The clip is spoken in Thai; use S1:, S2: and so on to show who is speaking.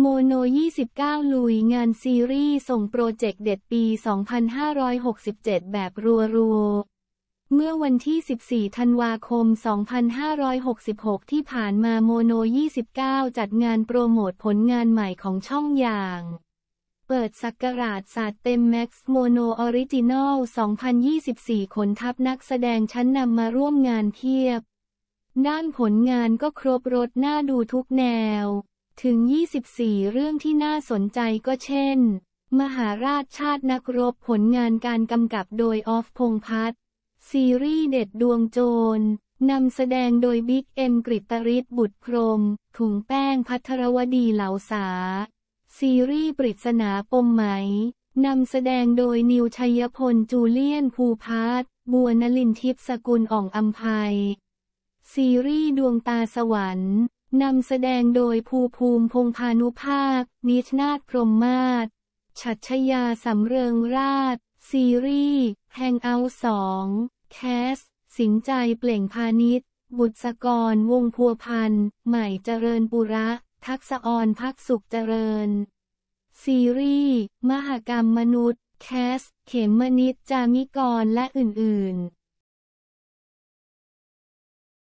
S1: โมโน29 ลุยงานซีรีส์ ส่งโปรเจกต์ เด็ดปี 2567 แบบรัวๆ เมื่อวันที่ 14ธันวาคม 2566 ที่ผ่านมาโมโน 29 จัดงานโปรโมทผลงานใหม่ของช่องอย่าง เปิดสักราชศาสตร์เต็มแม็กซ์โมโนออริจินอล2024ขนทัพนักแสดงชั้นนำมาร่วมงานเพียบ ด้านผลงานก็ครบรถน่าดูทุกแนวถึง24 เรื่องที่น่าสนใจก็เช่น มหาราชชาตินักรบผลงานการกำกับโดยออฟพงพัฒน์ ซีรีส์เด็ดดวงโจร นำแสดงโดยบิ๊กเอ็มกริตริศบุตรพรม ถุงแป้งพัทรวดีเหลาสา ซีรีส์ปริศนาปมไหมนำแสดงโดยนิวชัยพลจูเลียนภูพฒน์บัวนลินทิพสกุลอ่องอัมภัย ซีรีส์ดวงตาสวรรค์นำแสดงโดยภูภูมิพงพานุภาค นิชนาทพรมมาศชัชยาสำเริงราช ซีรีส์แฮงเอาสอง แคส สิงใจเปล่งพาณิช บุตรสกรวงพัวพัน ใหม่เจริญปุระ ทักษอรพักสุขเจริญ ซีรีส์มหกรรมมนุษย์ แคส เขมมนิดจามิกรและอื่นๆ